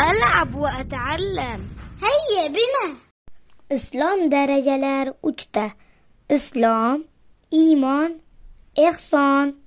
ألعب وأتعلم هيا بنا إسلام درجة لار أجتة إسلام إيمان إحسان